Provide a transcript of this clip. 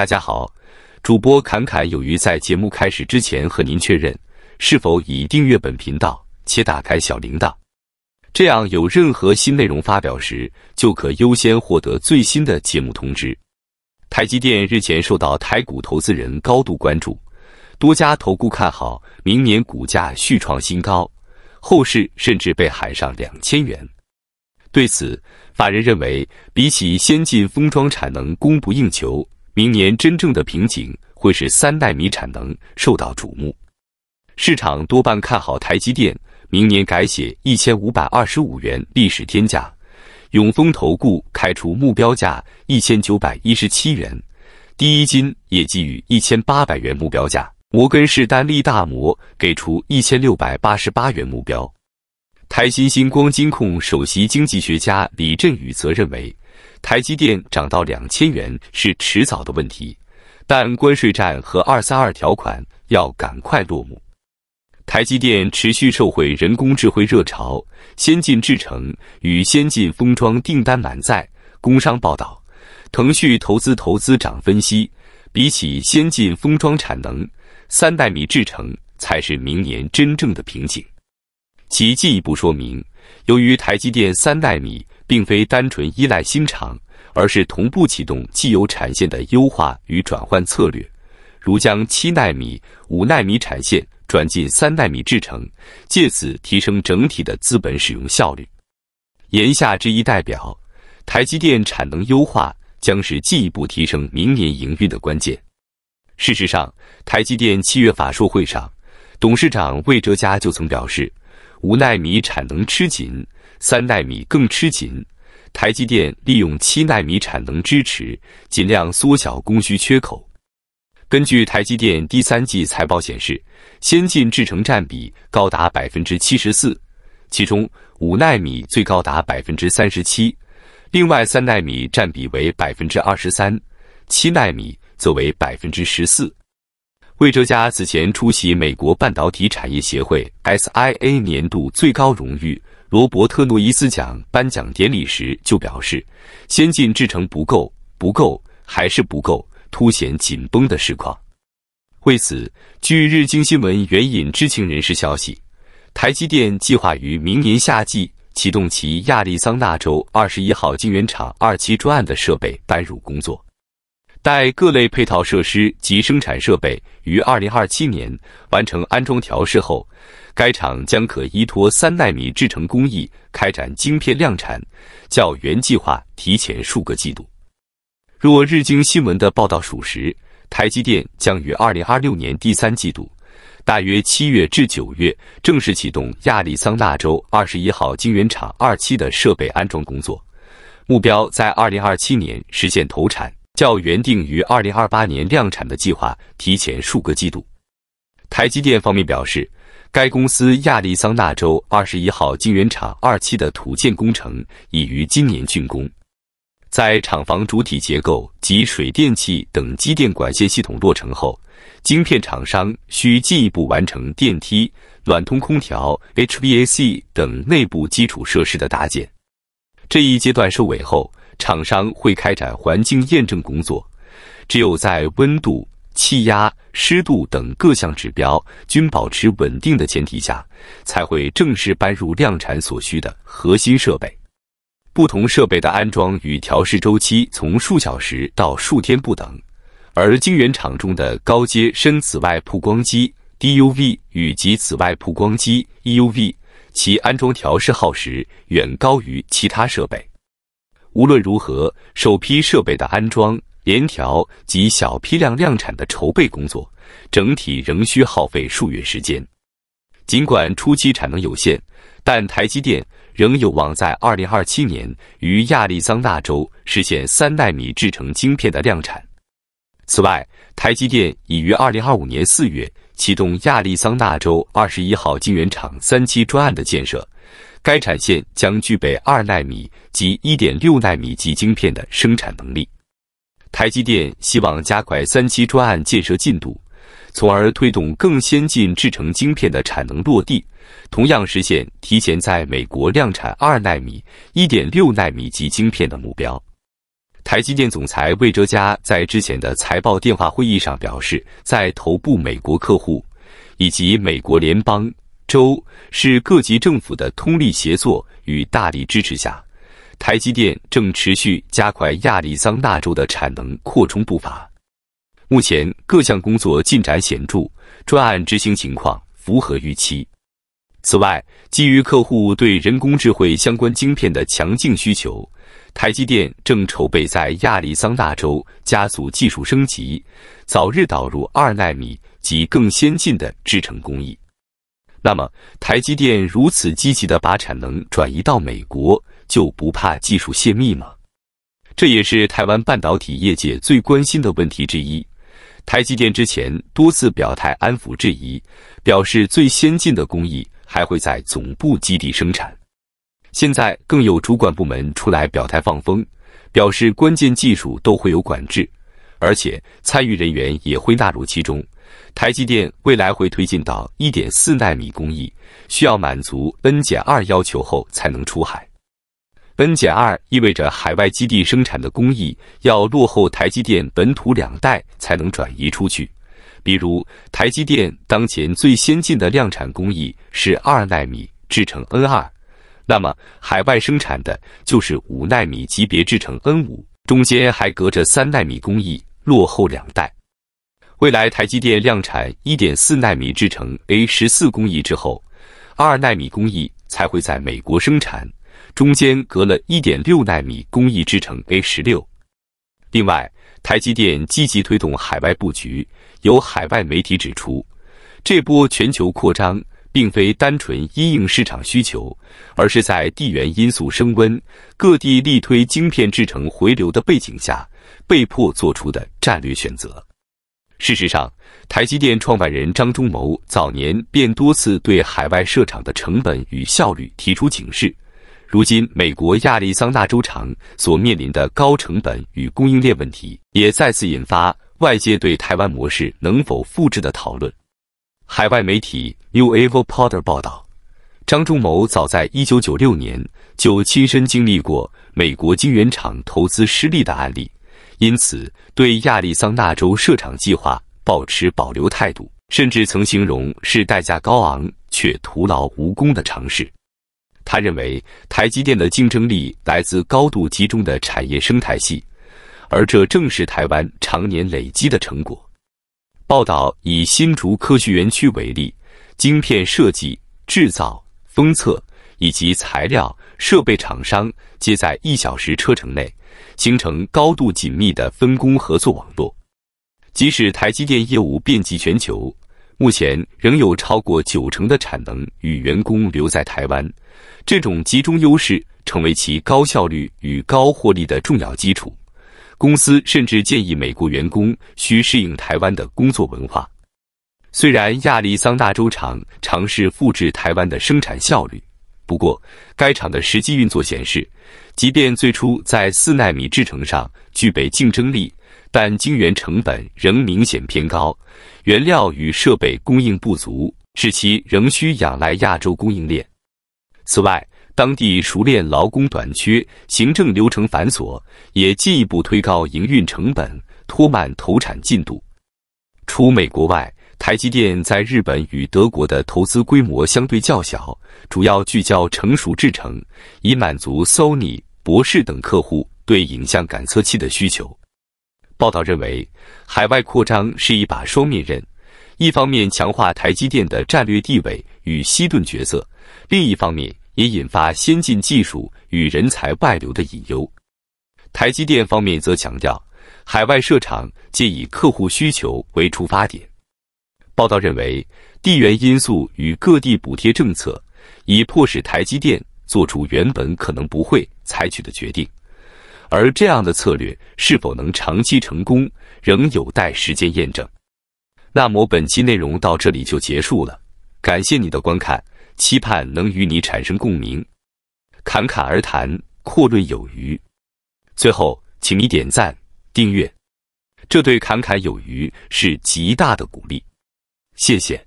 大家好，主播侃侃有余在节目开始之前和您确认，是否已订阅本频道且打开小铃铛？这样有任何新内容发表时，就可优先获得最新的节目通知。台积电日前受到台股投资人高度关注，多家投顾看好明年股价续创新高，后市甚至被喊上两千元。对此，法人认为，比起先进封装产能供不应求。明年真正的瓶颈会是三纳米产能受到瞩目，市场多半看好台积电，明年改写一千五百二十五元历史天价。永丰投顾开出目标价一千九百一十七元，第一金也给予一千八百元目标价。摩根士丹利大摩给出一千六百八十八元目标。台新星光金控首席经济学家李振宇则认为。台积电涨到两千元是迟早的问题，但关税战和二三二条款要赶快落幕。台积电持续受惠人工智能热潮，先进制程与先进封装订单满载。工商报道，腾讯投资投资长分析，比起先进封装产能，三代米制程才是明年真正的瓶颈。其进一步说明，由于台积电三代米。并非单纯依赖新厂，而是同步启动既有产线的优化与转换策略，如将七纳米、五纳米产线转进三纳米制程，借此提升整体的资本使用效率。言下之意，代表台积电产能优化将是进一步提升明年营运的关键。事实上，台积电七月法说会上，董事长魏哲嘉就曾表示，五纳米产能吃紧。三纳米更吃紧，台积电利用七纳米产能支持，尽量缩小供需缺口。根据台积电第三季财报显示，先进制程占比高达百分之七十四，其中五纳米最高达百分之三十七，另外三纳米占比为百分之二十三，七纳米则为百分之十四。魏哲家此前出席美国半导体产业协会 SIA 年度最高荣誉。罗伯特诺伊斯奖颁奖典礼时就表示：“先进制程不够，不够，还是不够，凸显紧绷的实况。”为此，据日经新闻援引知情人士消息，台积电计划于明年夏季启动其亚利桑那州二十一号晶圆厂二期专案的设备搬入工作。待各类配套设施及生产设备于二零二七年完成安装调试后，该厂将可依托三纳米制程工艺开展晶片量产，较原计划提前数个季度。若日经新闻的报道属实，台积电将于二零二六年第三季度，大约七月至九月正式启动亚利桑那州二十一号晶圆厂二期的设备安装工作，目标在二零二七年实现投产。较原定于二零二八年量产的计划提前数个季度。台积电方面表示，该公司亚利桑那州二十一号晶圆厂二期的土建工程已于今年竣工。在厂房主体结构及水电气等机电管线系统落成后，晶片厂商需进一步完成电梯、暖通空调 （HVAC） 等内部基础设施的搭建。这一阶段收尾后，厂商会开展环境验证工作，只有在温度、气压、湿度等各项指标均保持稳定的前提下，才会正式搬入量产所需的核心设备。不同设备的安装与调试周期从数小时到数天不等，而晶圆厂中的高阶深紫外曝光机 （DUV） 与及紫外曝光机 （EUV），其安装调试耗时远高于其他设备。无论如何，首批设备的安装、联调及小批量量产的筹备工作，整体仍需耗费数月时间。尽管初期产能有限，但台积电仍有望在二零二七年于亚利桑那州实现三纳米制程晶片的量产。此外，台积电已于二零二五年四月启动亚利桑那州二十一号晶圆厂三期专案的建设。该产线将具备二纳米及一点六纳米级晶片的生产能力。台积电希望加快三期专案建设进度，从而推动更先进制成晶片的产能落地，同样实现提前在美国量产二纳米、一点六纳米级晶片的目标。台积电总裁魏哲嘉在之前的财报电话会议上表示，在头部美国客户以及美国联邦。州是各级政府的通力协作与大力支持下，台积电正持续加快亚利桑那州的产能扩充步伐。目前各项工作进展显著，专案执行情况符合预期。此外，基于客户对人工智慧相关晶片的强劲需求，台积电正筹备在亚利桑那州加速技术升级，早日导入二纳米及更先进的制程工艺。那么，台积电如此积极的把产能转移到美国，就不怕技术泄密吗？这也是台湾半导体业界最关心的问题之一。台积电之前多次表态安抚质疑，表示最先进的工艺还会在总部基地生产。现在更有主管部门出来表态放风，表示关键技术都会有管制，而且参与人员也会纳入其中。台积电未来会推进到1.4纳米工艺，需要满足 N 减二要求后才能出海。N 减二意味着海外基地生产的工艺要落后台积电本土两代才能转移出去。比如台积电当前最先进的量产工艺是二纳米制成 N 二，那么海外生产的就是五纳米级别制成 N 五，中间还隔着三纳米工艺，落后两代。未来台积电量产1.4纳米制程 A 十四工艺之后，二纳米工艺才会在美国生产，中间隔了1.6纳米工艺制程 A 十六。另外，台积电积极推动海外布局。有海外媒体指出，这波全球扩张并非单纯因应市场需求，而是在地缘因素升温、各地力推晶片制成回流的背景下，被迫做出的战略选择。事实上，台积电创办人张忠谋早年便多次对海外设厂的成本与效率提出警示。如今，美国亚利桑那州厂所面临的高成本与供应链问题，也再次引发外界对台湾模式能否复制的讨论。海外媒体 New a p p l p o r t e r 报道，张忠谋早在1996年就亲身经历过美国晶圆厂投资失利的案例。因此，对亚利桑那州设厂计划保持保留态度，甚至曾形容是代价高昂却徒劳无功的尝试。他认为，台积电的竞争力来自高度集中的产业生态系，而这正是台湾常年累积的成果。报道以新竹科学园区为例，晶片设计、制造、封测以及材料、设备厂商皆在一小时车程内。形成高度紧密的分工合作网络。即使台积电业务遍及全球，目前仍有超过九成的产能与员工留在台湾。这种集中优势成为其高效率与高获利的重要基础。公司甚至建议美国员工需适应台湾的工作文化。虽然亚利桑那州厂尝试复制台湾的生产效率。不过，该厂的实际运作显示，即便最初在四纳米制程上具备竞争力，但晶圆成本仍明显偏高，原料与设备供应不足，使其仍需仰赖亚洲供应链。此外，当地熟练劳工短缺、行政流程繁琐，也进一步推高营运成本，拖慢投产进度。除美国外，台积电在日本与德国的投资规模相对较小，主要聚焦成熟制程，以满足 Sony、博士等客户对影像感测器的需求。报道认为，海外扩张是一把双面刃，一方面强化台积电的战略地位与西顿角色，另一方面也引发先进技术与人才外流的隐忧。台积电方面则强调，海外设厂皆以客户需求为出发点。报道认为，地缘因素与各地补贴政策已迫使台积电做出原本可能不会采取的决定，而这样的策略是否能长期成功，仍有待时间验证。那么本期内容到这里就结束了，感谢你的观看，期盼能与你产生共鸣。侃侃而谈，阔论有余。最后，请你点赞订阅，这对侃侃有余是极大的鼓励。谢谢。